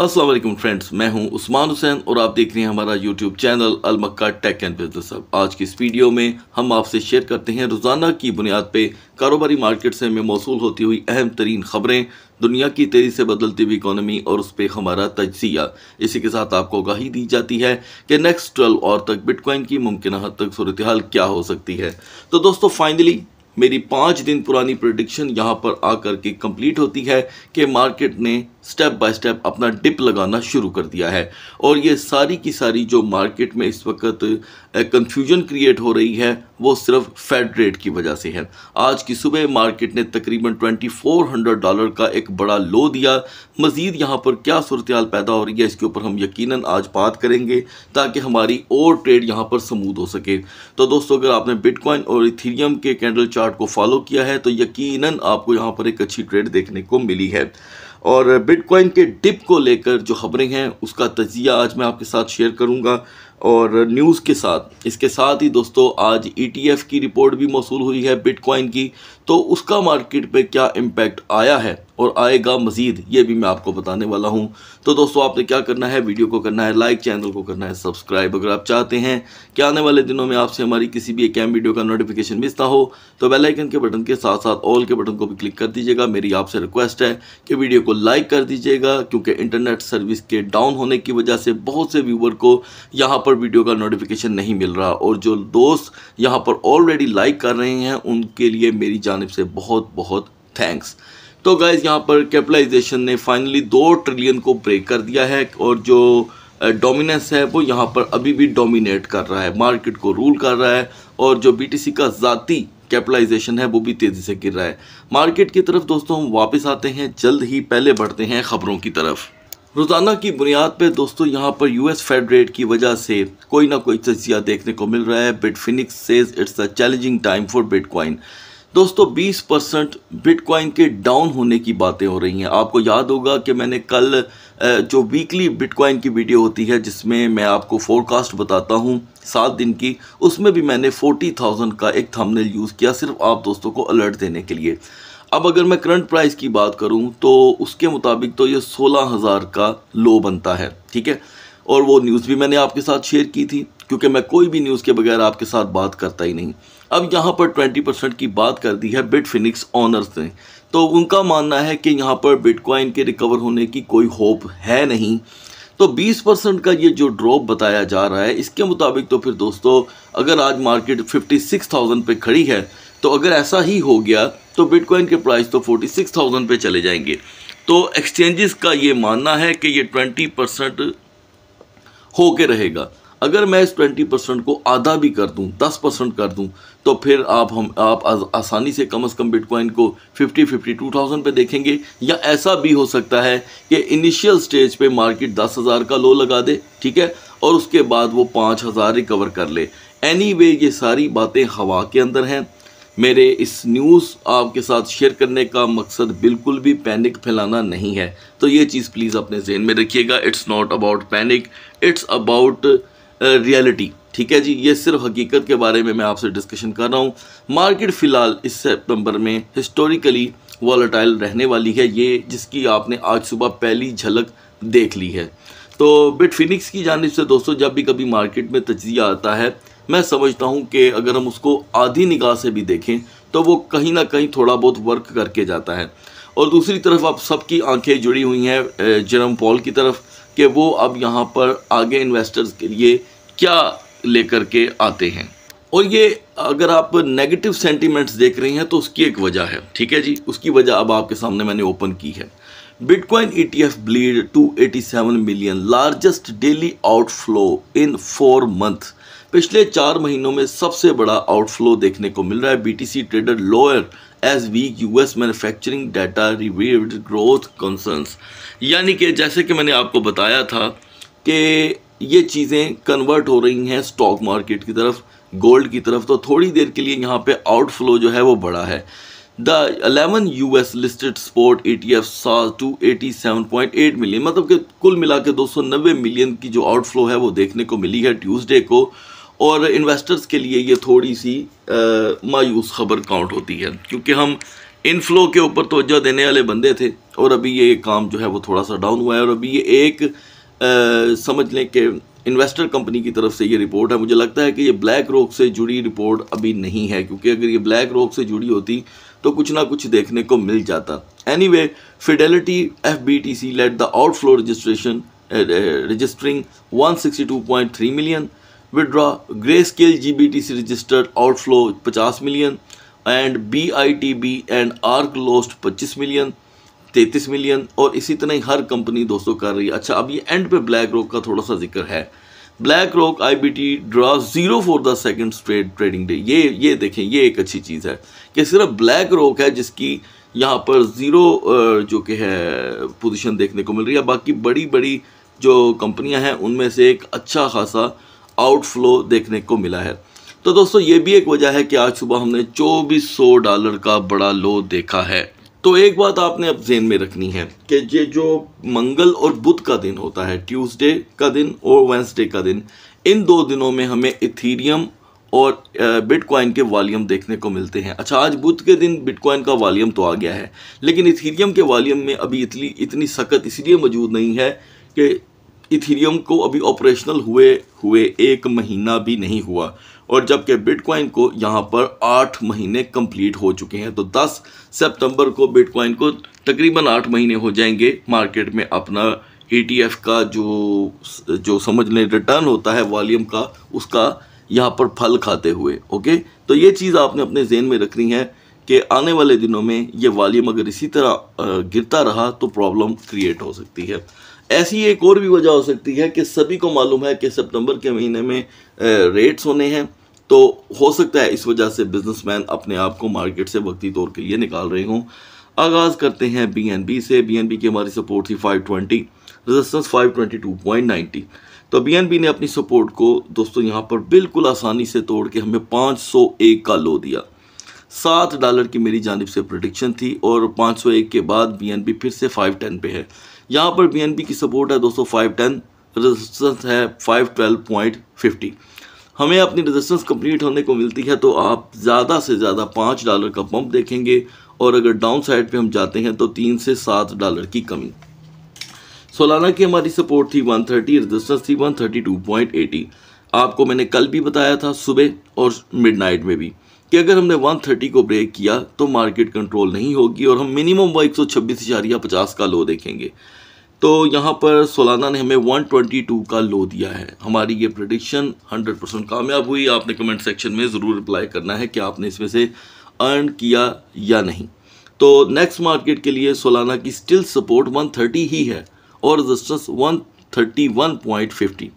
अस्सलाम वालेकुम फ्रेंड्स मैं हूं उस्मान हुसैन और आप देख रहे हैं हमारा YouTube channel Al Makka tech and business अब आज की इस वीडियो में हम आपसे शेयर करते हैं रोज़ाना की बुनियाद पे कारोबारी मार्केट से हमें मौसू होती हुई अहम तरीन खबरें दुनिया की तेज़ी से बदलती हुई इकानमी और उस पर हमारा तजिया इसी के साथ आपको आगाही दी जाती है कि नेक्स्ट ट्वेल्व और तक बिटकॉइन की मुमकिन हद तक सूरत हाल क्या हो सकती है तो दोस्तों फाइनली मेरी पाँच दिन पुरानी प्रोडिक्शन यहाँ पर आकर के कंप्लीट होती है कि मार्केट ने स्टेप बाय स्टेप अपना डिप लगाना शुरू कर दिया है और ये सारी की सारी जो मार्केट में इस वक्त कंफ्यूजन क्रिएट हो रही है वो सिर्फ फेड रेट की वजह से है आज की सुबह मार्केट ने तकरीबन 2400 डॉलर का एक बड़ा लो दिया मज़ीद यहाँ पर क्या सूरत पैदा हो रही है इसके ऊपर हम यकीनन आज बात करेंगे ताकि हमारी और ट्रेड यहाँ पर समूद हो सके तो दोस्तों अगर आपने बिटकॉइन और इथीरियम के कैंडल चार्ट को फॉलो किया है तो यकीन आपको यहाँ पर एक अच्छी ट्रेड देखने को मिली है और बिटकॉइन के डिप को लेकर जो खबरें हैं उसका तजिया आज मैं आपके साथ शेयर करूंगा और न्यूज़ के साथ इसके साथ ही दोस्तों आज ईटीएफ e की रिपोर्ट भी मौसू हुई है बिटकॉइन की तो उसका मार्केट पे क्या इम्पैक्ट आया है और आएगा मज़ीद ये भी मैं आपको बताने वाला हूँ तो दोस्तों आपने क्या करना है वीडियो को करना है लाइक चैनल को करना है सब्सक्राइब अगर आप चाहते हैं कि आने वाले दिनों में आपसे हमारी किसी भी एक वीडियो का नोटिफिकेशन मिस ना हो तो बेलाइकन के बटन के साथ साथ ऑल के बटन को भी क्लिक कर दीजिएगा मेरी आपसे रिक्वेस्ट है कि वीडियो को लाइक कर दीजिएगा क्योंकि इंटरनेट सर्विस के डाउन होने की वजह से बहुत से व्यूवर को यहाँ पर वीडियो का नोटिफिकेशन नहीं मिल रहा और जो दोस्त यहाँ पर ऑलरेडी लाइक कर रहे हैं उनके लिए मेरी जानब से बहुत बहुत थैंक्स तो गाइज यहाँ पर कैपिटलाइजेशन ने फाइनली दो ट्रिलियन को ब्रेक कर दिया है और जो डोमिनेंस है वो यहाँ पर अभी भी डोमिनेट कर रहा है मार्केट को रूल कर रहा है और जो बीटीसी का ज़ाती कैपिटलाइजेशन है वो भी तेज़ी से गिर रहा है मार्केट की तरफ दोस्तों हम वापस आते हैं जल्द ही पहले बढ़ते हैं खबरों की तरफ रोज़ाना की बुनियाद पे दोस्तों यहाँ पर यू फेड रेट की वजह से कोई ना कोई तजिया देखने को मिल रहा है Bitfinex says it's a challenging time for bitcoin दोस्तों 20 परसेंट बिटकॉइन के डाउन होने की बातें हो रही हैं आपको याद होगा कि मैंने कल जो वीकली बिटकॉइन की वीडियो होती है जिसमें मैं आपको फोरकास्ट बताता हूँ सात दिन की उसमें भी मैंने फोर्टी थाउजेंड का एक थंबनेल यूज़ किया सिर्फ आप दोस्तों को अलर्ट देने के लिए अब अगर मैं करंट प्राइस की बात करूँ तो उसके मुताबिक तो ये सोलह हज़ार का लो बनता है ठीक है और वो न्यूज़ भी मैंने आपके साथ शेयर की थी क्योंकि मैं कोई भी न्यूज़ के बगैर आपके साथ बात करता ही नहीं अब यहाँ पर ट्वेंटी परसेंट की बात कर दी है बिट फिनिक्स ऑनर्स ने तो उनका मानना है कि यहाँ पर बिटकॉइन के रिकवर होने की कोई होप है नहीं तो 20 परसेंट का ये जो ड्रॉप बताया जा रहा है इसके मुताबिक तो फिर दोस्तों अगर आज मार्केट 56,000 पे खड़ी है तो अगर ऐसा ही हो गया तो बिटकॉइन के प्राइस तो 46,000 पे चले जाएंगे तो एक्सचेंजेस का ये मानना है कि ये 20 परसेंट हो के रहेगा अगर मैं इस ट्वेंटी परसेंट को आधा भी कर दूं दस परसेंट कर दूं तो फिर आप हम आप आसानी से कम से कम बिटकॉइन को फिफ्टी फिफ्टी टू थाउजेंड पर देखेंगे या ऐसा भी हो सकता है कि इनिशियल स्टेज पे मार्केट दस हज़ार का लो लगा दे ठीक है और उसके बाद वो पाँच हज़ार रिकवर कर ले एनी anyway, ये सारी बातें हवा के अंदर हैं मेरे इस न्यूज़ आपके साथ शेयर करने का मकसद बिल्कुल भी पैनिक फैलाना नहीं है तो ये चीज़ प्लीज़ अपने जहन में रखिएगा it's not about panic it's about reality ठीक है जी ये सिर्फ हकीकत के बारे में मैं आपसे डिस्कशन कर रहा हूँ मार्केट फ़िलहाल इस सितंबर में हिस्टोरिकली वॉलेटाइल रहने वाली है ये जिसकी आपने आज सुबह पहली झलक देख ली है तो बिटफिनिक्स की जानब से दोस्तों जब भी कभी मार्केट में तजिया आता है मैं समझता हूँ कि अगर हम उसको आधी निगाह से भी देखें तो वो कहीं ना कहीं थोड़ा बहुत वर्क करके जाता है और दूसरी तरफ अब सबकी आंखें जुड़ी हुई हैं जरम पॉल की तरफ कि वो अब यहाँ पर आगे इन्वेस्टर्स के लिए क्या लेकर के आते हैं और ये अगर आप नेगेटिव सेंटीमेंट्स देख रही हैं तो उसकी एक वजह है ठीक है जी उसकी वजह अब आपके सामने मैंने ओपन की है bitcoin ETF bleed 287 million largest daily outflow in four month पिछले चार महीनों में सबसे बड़ा आउटफ्लो देखने को मिल रहा है BTC trader lower as weak US manufacturing data revealed growth concerns यानी कि जैसे कि मैंने आपको बताया था कि ये चीज़ें कन्वर्ट हो रही हैं स्टॉक मार्केट की तरफ गोल्ड की तरफ तो थोड़ी देर के लिए यहाँ पे आउटफ्लो जो है वो बड़ा है the eleven U S listed spot E T F सा two eighty seven point eight million मतलब कि कुल मिला के दो सौ नब्बे मिलियन की जो आउटफ्लो है वो देखने को मिली है ट्यूजडे को और इन्वेस्टर्स के लिए ये थोड़ी सी मायूस खबर काउंट होती है क्योंकि हम इनफ्लो के ऊपर तोज्जो देने वाले बंदे थे और अभी ये काम जो है वो थोड़ा सा डाउन हुआ है और अभी ये एक आ, समझ लें कि इन्वेस्टर कंपनी की तरफ से ये रिपोर्ट है मुझे लगता है कि ये ब्लैक रोक से जुड़ी रिपोर्ट अभी नहीं है क्योंकि अगर ये ब्लैक रोक से जुड़ी होती तो कुछ ना कुछ देखने को मिल जाता anyway Fidelity F B T C let the outflow registration registering three million withdraw Grayscale G B T C registered outflow पचास million and B I T B and Ark lost पच्चीस million तैंतीस million और इसी तरह ही हर company दोस्तों कर रही है अच्छा अब ये एंड पे ब्लैक रॉक का थोड़ा सा जिक्र है BlackRock T draw zero for the second straight trading day ये ये देखें ये एक अच्छी चीज़ है कि सिर्फ ब्लैक रॉक है जिसकी यहाँ पर ज़ीरो जो कि है पोजिशन देखने को मिल रही है बाकी बड़ी बड़ी जो कंपनियाँ हैं उनमें से एक अच्छा खासा आउटफ्लो देखने को मिला है तो दोस्तों ये भी एक वजह है कि आज सुबह हमने चौबीस सौ डॉलर का बड़ा लो देखा है तो एक बात आपने अब जेन में रखनी है कि ये जो मंगल और बुध का दिन होता है ट्यूसडे का दिन और वेंसडे का दिन इन दो दिनों में हमें इथीरियम और बिटकॉइन के वॉल्यूम देखने को मिलते हैं अच्छा आज बुध के दिन बिटकॉइन का वॉल्यूम तो आ गया है लेकिन इथीरियम के वॉल्यूम में अभी इतनी इतनी सख्त इसलिए मौजूद नहीं है कि इथीरियम को अभी ऑपरेशनल हुए हुए एक महीना भी नहीं हुआ और जबकि बिटकॉइन को यहाँ पर आठ महीने कंप्लीट हो चुके हैं तो 10 सितंबर को बिटकॉइन को तकरीबन आठ महीने हो जाएंगे मार्केट में अपना ई e का जो जो समझ लें रिटर्न होता है वॉल्यूम का उसका यहाँ पर फल खाते हुए ओके तो ये चीज़ आपने अपने जेन में रखनी है कि आने वाले दिनों में ये वॉल्यूम अगर इसी तरह गिरता रहा तो प्रॉब्लम क्रिएट हो सकती है ऐसी एक और भी वजह हो सकती है कि सभी को मालूम है कि सितंबर के महीने में रेट्स होने हैं तो हो सकता है इस वजह से बिजनेसमैन अपने आप को मार्केट से वक्ती तौर के लिए निकाल रहे हों आगाज़ करते हैं बीएनबी से बीएनबी की हमारी सपोर्ट थी 520 रेजिस्टेंस नाइन्टी तो बीएनबी ने अपनी सपोर्ट को दोस्तों यहाँ पर बिल्कुल आसानी से तोड़ के हमें एक का लो दिया सात डॉलर की मेरी जानब से प्रोडिक्शन थी और एक के बाद बी फिर से टेन पे है यहाँ पर पी की सपोर्ट है दोस्तों फाइव टेन रजिस्टेंस है फाइव ट्वेल्व पॉइंट फिफ्टी हमें अपनी रजिस्टेंस कंप्लीट होने को मिलती है तो आप ज़्यादा से ज़्यादा पाँच डॉलर का पंप देखेंगे और अगर डाउन साइड पर हम जाते हैं तो तीन से सात डॉलर की कमी सोलाना की हमारी सपोर्ट थी वन थर्टी रजिस्टेंस थी एटी आपको मैंने कल भी बताया था सुबह और मिडनाइट में भी कि अगर हमने 130 को ब्रेक किया तो मार्केट कंट्रोल नहीं होगी और हम मिनिमम वह एक सौ का लो देखेंगे तो यहाँ पर सोलाना ने हमें 122 का लो दिया है हमारी ये प्रडिक्शन 100 परसेंट कामयाब हुई आपने कमेंट सेक्शन में ज़रूर रिप्लाई करना है कि आपने इसमें से अर्न किया या नहीं तो नेक्स्ट मार्केट के लिए सोलाना की स्टिल सपोर्ट 130 ही है और रजिस्टेंस 131.50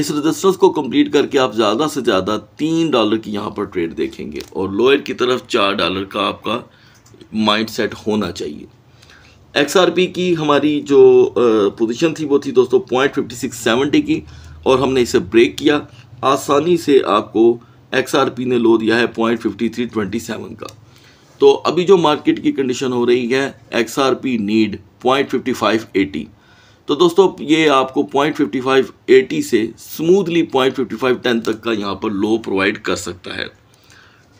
इस रजिस्टर्स को कंप्लीट करके आप ज़्यादा से ज़्यादा तीन डॉलर की यहाँ पर ट्रेड देखेंगे और लोअर की तरफ चार डॉलर का आपका माइंड सेट होना चाहिए एक्स आर पी की हमारी जो पोजीशन थी वो थी दोस्तों पॉइंट फिफ्टी सिक्स सेवेंटी की और हमने इसे ब्रेक किया आसानी से आपको एक्स आर पी ने लो दिया है point fifty three twenty seven का तो अभी जो मार्केट की कंडीशन हो रही है X R P need point fifty five eighty तो दोस्तों ये आपको पॉइंट फिफ्टी फाइव एटी से smoothly point fifty five ten तक का यहाँ पर लो प्रोवाइड कर सकता है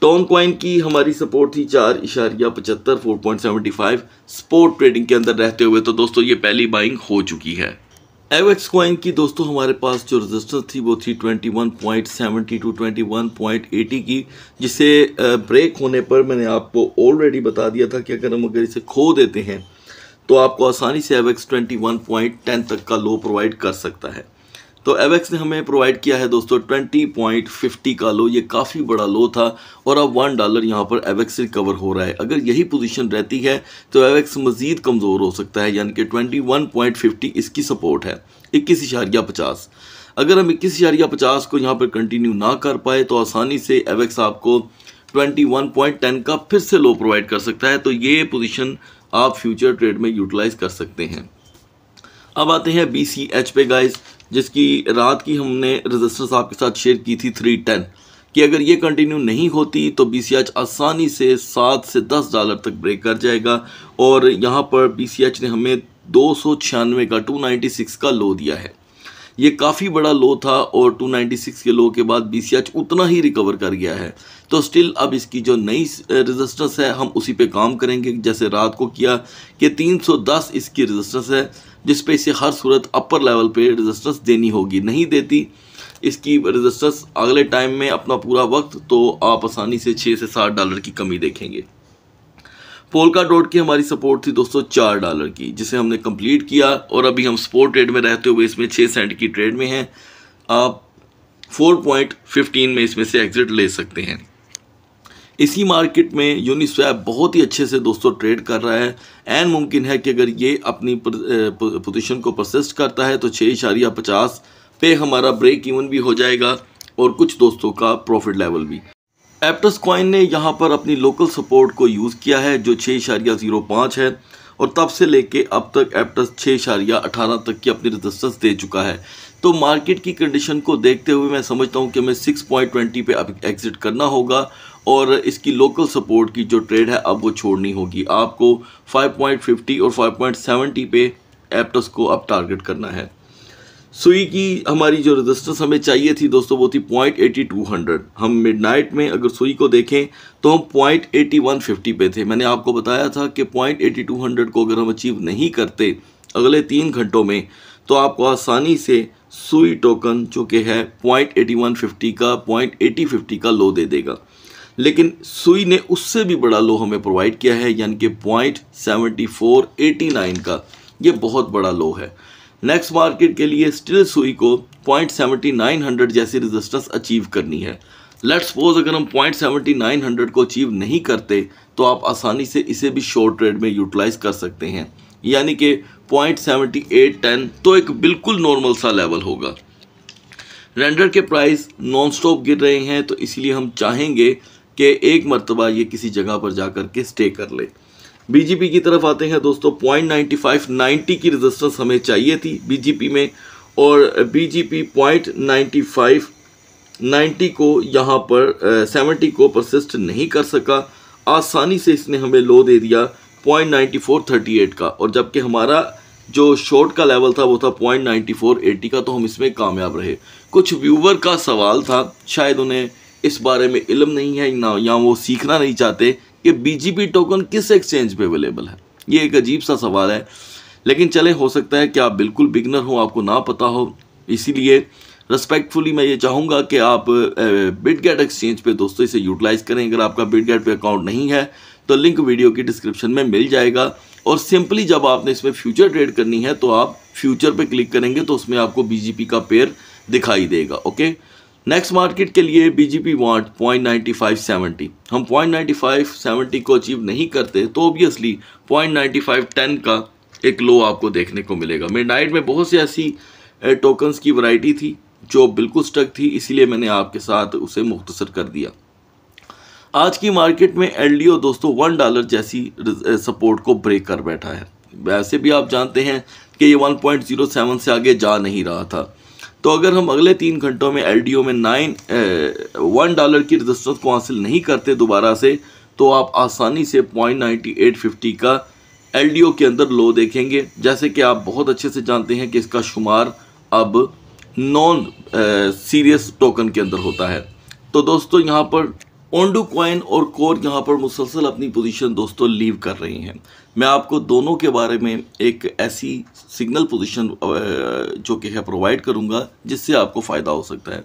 टोन क्वाइन की हमारी सपोर्ट थी चार इशारिया पचहत्तर four point seventy five spot trading के अंदर रहते हुए तो दोस्तों ये पहली बाइंग हो चुकी है एवेक्स क्वाइन की दोस्तों हमारे पास जो रेजिस्टेंस थी वो थी twenty one point seventy two twenty one point eighty की जिसे ब्रेक होने पर मैंने आपको ऑलरेडी बता दिया था कि अगर हम अगर इसे खो देते हैं तो आपको आसानी से AVAX twenty one point ten तक का लो प्रोवाइड कर सकता है तो एवेक्स ने हमें प्रोवाइड किया है दोस्तों ट्वेंटी पॉइंट फिफ्टी का लो ये काफ़ी बड़ा लो था और अब वन डॉलर यहाँ पर एवेक्स रिकवर हो रहा है अगर यही पोजीशन रहती है तो एवेक्स मज़ीद कमज़ोर हो सकता है यानी कि ट्वेंटी वन पॉइंट फिफ्टी इसकी सपोर्ट है इक्कीस इशारिया पचास अगर हम इक्कीस इशारिया पचास को यहाँ पर कंटिन्यू ना कर पाए तो आसानी से एवेक्स आपको ट्वेंटी वन पॉइंट टेन का फिर से लो प्रोवाइड कर सकता है तो ये पोजीशन आप फ्यूचर ट्रेड में यूटिलाइज कर सकते हैं अब आते हैं बी सी एच पे गाइज जिसकी रात की हमने रजिस्टर्स आपके साथ शेयर की थी थ्री टेन कि अगर ये कंटिन्यू नहीं होती तो बी सी एच आसानी से सात से दस डॉलर तक ब्रेक कर जाएगा और यहाँ पर बी सी एच ने हमें दो सौ छियानवे का टू नाइन्टी सिक्स का लो दिया है ये काफ़ी बड़ा लो था और 296 के लो के बाद बी उतना ही रिकवर कर गया है तो स्टिल अब इसकी जो नई रेजिस्टेंस है हम उसी पे काम करेंगे जैसे रात को किया कि 310 इसकी रेजिस्टेंस है जिस पे इसे हर सूरत अपर लेवल पे रेजिस्टेंस देनी होगी नहीं देती इसकी रेजिस्टेंस अगले टाइम में अपना पूरा वक्त तो आप आसानी से छः से सात डॉलर की कमी देखेंगे पोलका डॉट की हमारी सपोर्ट थी दोस्तों चार डॉलर की जिसे हमने कंप्लीट किया और अभी हम स्पोर्ट ट्रेड में रहते हुए इसमें छः सेंट की ट्रेड में हैं आप 4.15 में इसमें से एग्ज़िट ले सकते हैं इसी मार्केट में यूनिस्वैप बहुत ही अच्छे से दोस्तों ट्रेड कर रहा है एंड मुमकिन है कि अगर ये अपनी पोजिशन को प्रसिस्ट करता है तो छः इशारिया पचास पे हमारा ब्रेक इवन भी हो जाएगा और कुछ दोस्तों का प्रॉफिट लेवल भी एप्टस क्वाइन ने यहाँ पर अपनी लोकल सपोर्ट को यूज़ किया है जो छः इशारिया ज़ीरो पाँच है और तब से लेके अब तक एप्टस छः इशारिया अठारह तक की अपनी रजिस्टेंस दे चुका है तो मार्केट की कंडीशन को देखते हुए मैं समझता हूँ कि हमें सिक्स पॉइंट ट्वेंटी पर अब एग्ज़िट करना होगा और इसकी लोकल सपोर्ट की जो ट्रेड है अब वो छोड़नी होगी आपको फाइव पॉइंट फिफ्टी और फाइव पॉइंट सेवेंटी पे एप्टस को अब टारगेट करना है सुई की हमारी जो रेजिस्टेंस हमें चाहिए थी दोस्तों वो थी पॉइंट एटी टू हंड्रेड हम मिडनाइट में अगर सुई को देखें तो हम पॉइंट एटी वन फिफ्टी पे थे मैंने आपको बताया था कि पॉइंट एटी टू हंड्रेड को अगर हम अचीव नहीं करते अगले तीन घंटों में तो आपको आसानी से सुई टोकन जो कि है पॉइंट एटी वन फिफ्टी का पॉइंट एटी फिफ्टी का लो दे देगा लेकिन सुई ने उससे भी बड़ा लो हमें प्रोवाइड किया है यानी कि point seventy four eighty nine का ये बहुत बड़ा लो है नेक्स्ट मार्केट के लिए स्टिल सुई को पॉइंट सेवेंटी नाइन हंड्रेड जैसी रेजिस्टेंस अचीव करनी है लेट्स सपोज अगर हम पॉइंट सेवेंटी नाइन हंड्रेड को अचीव नहीं करते तो आप आसानी से इसे भी शॉर्ट ट्रेड में यूटिलाइज कर सकते हैं यानी कि पॉइंट सेवेंटी एट टेन तो एक बिल्कुल नॉर्मल सा लेवल होगा रेंडर के प्राइस नॉन स्टॉप गिर रहे हैं तो इसलिए हम चाहेंगे कि एक मरतबा ये किसी जगह पर जा कर के स्टे कर ले बीजेपी की तरफ आते हैं दोस्तों पॉइंट नाइन्टी फाइव नाइन्टी की रजिस्टेंस हमें चाहिए थी बीजेपी में और BJP point ninety five ninety को यहाँ पर सेवेंटी को परसिस्ट नहीं कर सका आसानी से इसने हमें लो दे दिया point ninety four thirty eight का और जबकि हमारा जो शॉर्ट का लेवल था वो था पॉइंट नाइन्टी फोर का तो हम इसमें कामयाब रहे कुछ व्यूवर का सवाल था शायद उन्हें इस बारे में इलम नहीं है ना या वो सीखना नहीं चाहते कि बीजीपी टोकन किस एक्सचेंज पे अवेलेबल है ये एक अजीब सा सवाल है लेकिन चले हो सकता है कि आप बिल्कुल बिगनर हो आपको ना पता हो इसीलिए रिस्पेक्टफुली मैं ये चाहूँगा कि आप बिटगेट एक्सचेंज पे दोस्तों इसे यूटिलाइज करें अगर आपका बिटगेट पे अकाउंट नहीं है तो लिंक वीडियो की डिस्क्रिप्शन में मिल जाएगा और सिंपली जब आपने इसमें फ्यूचर ट्रेड करनी है तो आप फ्यूचर पे क्लिक करेंगे तो उसमें आपको बीजेपी का पेयर दिखाई देगा ओके नेक्स्ट मार्केट के लिए BJP want point ninety five seventy हम पॉइंट नाइन्टी फाइव सेवेंटी को अचीव नहीं करते तो obviously point ninety five ten का एक लो आपको देखने को मिलेगा मेरे नाइट में बहुत सी ऐसी टोकन्स की वैरायटी थी जो बिल्कुल स्टक थी इसीलिए मैंने आपके साथ उसे मुख्तसर कर दिया आज की मार्केट में एल दोस्तों वन डॉलर जैसी सपोर्ट को ब्रेक कर बैठा है वैसे भी आप जानते हैं कि ये वन से आगे जा नहीं रहा था तो अगर हम अगले तीन घंटों में एल में नाइन वन डॉलर की रजिस्टेंस को हासिल नहीं करते दोबारा से तो आप आसानी से पॉइंट नाइन्टी एट फिफ्टी का एल के अंदर लो देखेंगे जैसे कि आप बहुत अच्छे से जानते हैं कि इसका शुमार अब नॉन सीरियस टोकन के अंदर होता है तो दोस्तों यहाँ पर ओंडू कॉइन और कोर यहाँ पर मुसलसल अपनी पोजीशन दोस्तों लीव कर रही हैं मैं आपको दोनों के बारे में एक ऐसी सिग्नल पोजीशन जो कि है प्रोवाइड करूँगा जिससे आपको फ़ायदा हो सकता है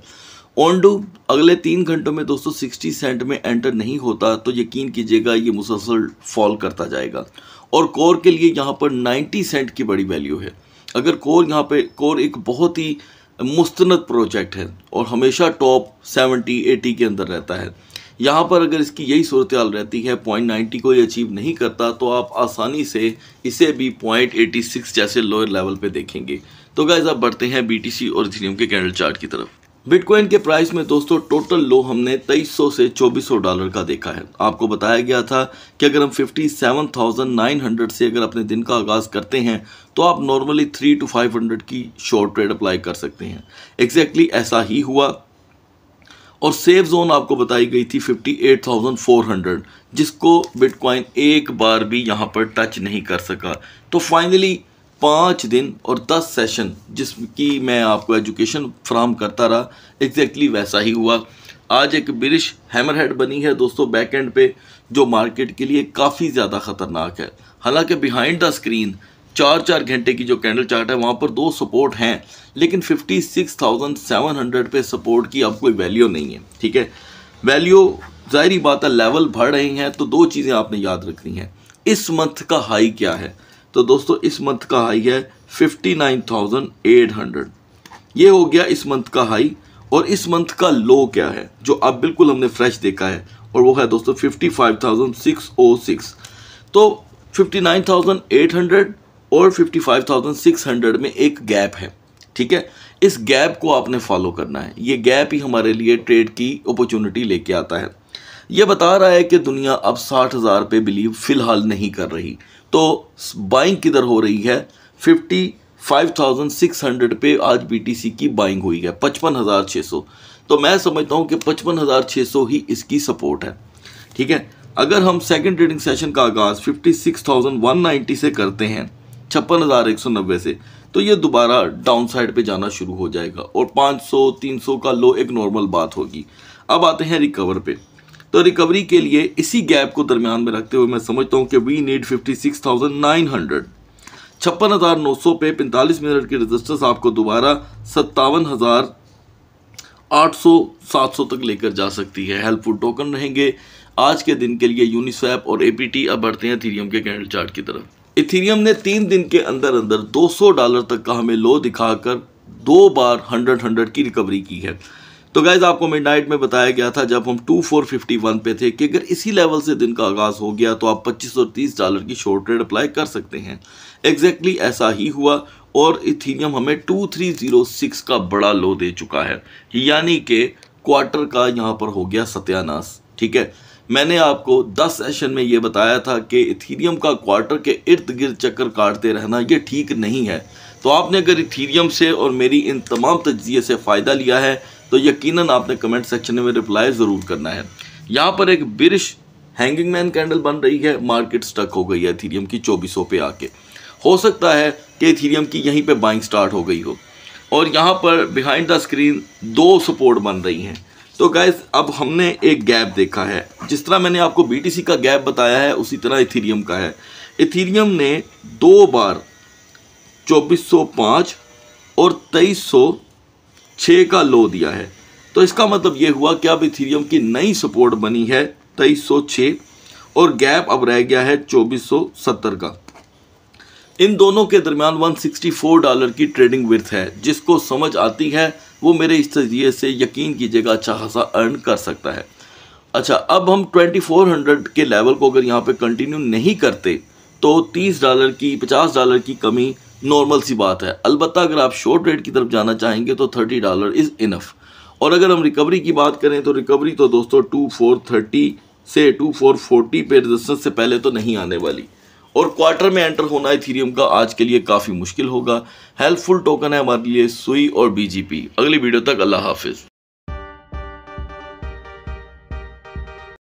ओनडू अगले तीन घंटों में दोस्तों सिक्सटी सेंट में एंटर नहीं होता तो यकीन कीजिएगा ये मुसलसल फॉल करता जाएगा और कोर के लिए यहाँ पर नाइन्टी सेंट की बड़ी वैल्यू है अगर कोर यहाँ पर कोर एक बहुत ही मुस्त प्रोजेक्ट है और हमेशा टॉप सेवेंटी एटी के अंदर रहता है यहाँ पर अगर इसकी यही सूरत रहती है पॉइंट नाइन्टी को ये अचीव नहीं करता तो आप आसानी से इसे भी पॉइंट एटी सिक्स जैसे लोअर लेवल पे देखेंगे तो गाइज आप बढ़ते हैं बीटीसी और इथेरियम के कैंडल चार्ट की तरफ बिटकॉइन के प्राइस में दोस्तों टोटल लो हमने 2300 से 2400 डॉलर का देखा है आपको बताया गया था कि अगर हम 57,900 से अगर अपने दिन का आगाज़ करते हैं तो आप नॉर्मली 3 टू 500 की शॉर्ट ट्रेड अप्लाई कर सकते हैं एग्जैक्टली exactly ऐसा ही हुआ और सेफ जोन आपको बताई गई थी 58,400 जिसको बिटकॉइन एक बार भी यहाँ पर टच नहीं कर सका तो फाइनली पाँच दिन और दस सेशन जिसकी मैं आपको एजुकेशन फ्राहम करता रहा एग्जैक्टली exactly वैसा ही हुआ आज एक बिरिश हेड बनी है दोस्तों बैक एंड पे जो मार्केट के लिए काफ़ी ज़्यादा ख़तरनाक है हालांकि बिहाइंड द स्क्रीन चार चार घंटे की जो कैंडल चार्ट है वहाँ पर दो सपोर्ट हैं लेकिन 56,700 पे सपोर्ट की अब कोई वैल्यू नहीं है ठीक है वैल्यू जाहरी बात है लेवल बढ़ रही हैं तो दो चीज़ें आपने याद रखनी हैं इस मंथ का हाई क्या है तो दोस्तों इस मंथ का हाई है 59,800 ये हो गया इस मंथ का हाई और इस मंथ का लो क्या है जो अब बिल्कुल हमने फ्रेश देखा है और वो है दोस्तों फिफ्टी तो 59,800 और 55,600 में एक गैप है ठीक है इस गैप को आपने फॉलो करना है ये गैप ही हमारे लिए ट्रेड की अपॉर्चुनिटी लेके आता है ये बता रहा है कि दुनिया अब साठ हज़ार पे बिलीव फ़िलहाल नहीं कर रही तो बाइंग किधर हो रही है fifty five thousand six hundred पे आज बीटीसी की बाइंग हुई है पचपन हज़ार छः सौ तो मैं समझता हूँ कि पचपन हज़ार छः सौ ही इसकी सपोर्ट है ठीक है अगर हम सेकेंड ट्रेडिंग सेशन का आगाज़ फिफ्टी सिक्स थाउजेंड वन से करते हैं छप्पन हज़ार एक सौ नब्बे से तो ये दोबारा डाउन साइड पर जाना शुरू हो जाएगा और 500 300 का लो एक नॉर्मल बात होगी अब आते हैं रिकवर पे तो रिकवरी के लिए इसी गैप को दरमियान में रखते हुए मैं समझता हूँ कि we need fifty six thousand nine hundred छप्पन हज़ार नौ सौ पे पैंतालीस मिनट के रजिस्टर्स आपको दोबारा सत्तावन हज़ार आठ सौ सात सौ तक लेकर जा सकती है हेल्पफुल टोकन रहेंगे आज के दिन के लिए यूनिसैप और ए पी टी अब बढ़ते हैं थीरियम के कैंडल चार्ट की तरफ इथीरियम ने तीन दिन के अंदर अंदर 200 डॉलर तक का हमें लो दिखाकर दो बार 100 100 की रिकवरी की है तो गैज़ आपको मिड नाइट में बताया गया था जब हम टू फोर फिफ्टी वन पे थे कि अगर इसी लेवल से दिन का आगाज़ हो गया तो आप पच्चीस और तीस डॉलर की शॉर्ट रेड अप्लाई कर सकते हैं एग्जैक्टली exactly ऐसा ही हुआ और इथीनियम हमें टू थ्री जीरो सिक्स का बड़ा लो दे चुका है यानी कि क्वार्टर का यहाँ पर हो गया सत्यानाश ठीक है मैंने आपको 10 सेशन में ये बताया था कि इथीरियम का क्वार्टर के इर्द गिर्द चक्कर काटते रहना ये ठीक नहीं है तो आपने अगर इथीरियम से और मेरी इन तमाम तजिए से फ़ायदा लिया है तो यकीनन आपने कमेंट सेक्शन में रिप्लाई ज़रूर करना है यहाँ पर एक बिरिश हैंगिंग मैन कैंडल बन रही है मार्केट स्टक हो गई है इथीरियम की चौबीसों पर आके हो सकता है कि इथीरियम की यहीं पर बाइंग स्टार्ट हो गई हो और यहाँ पर बिहाइंड द स्क्रीन दो सपोर्ट बन रही हैं तो गाइज अब हमने एक गैप देखा है जिस तरह मैंने आपको बीटीसी का गैप बताया है उसी तरह इथीरियम का है इथीरियम ने दो बार 2405 और 2306 का लो दिया है तो इसका मतलब ये हुआ कि अब इथीरियम की नई सपोर्ट बनी है 2306 और गैप अब रह गया है 2470 का इन दोनों के दरमियान 164 डॉलर की ट्रेडिंग विर्थ है जिसको समझ आती है वो मेरे इस तजिए से यकीन कीजिएगा अच्छा खासा अर्न कर सकता है अच्छा अब हम 2400 के लेवल को अगर यहाँ पे कंटिन्यू नहीं करते तो 30 डॉलर की 50 डॉलर की कमी नॉर्मल सी बात है अलबत्त अगर आप शॉर्ट रेट की तरफ जाना चाहेंगे तो 30 डॉलर इज़ इनफ़ और अगर हम रिकवरी की बात करें तो रिकवरी तो दोस्तों टू फोर थर्टी से टू फोर फोर्टी पे रजिस्टेंस से पहले तो नहीं आने वाली और क्वार्टर में एंटर होना इथीरियम का आज के लिए काफ़ी मुश्किल होगा हेल्पफुल टोकन है हमारे लिए सुई और बीजीपी अगली वीडियो तक अल्लाह हाफिज़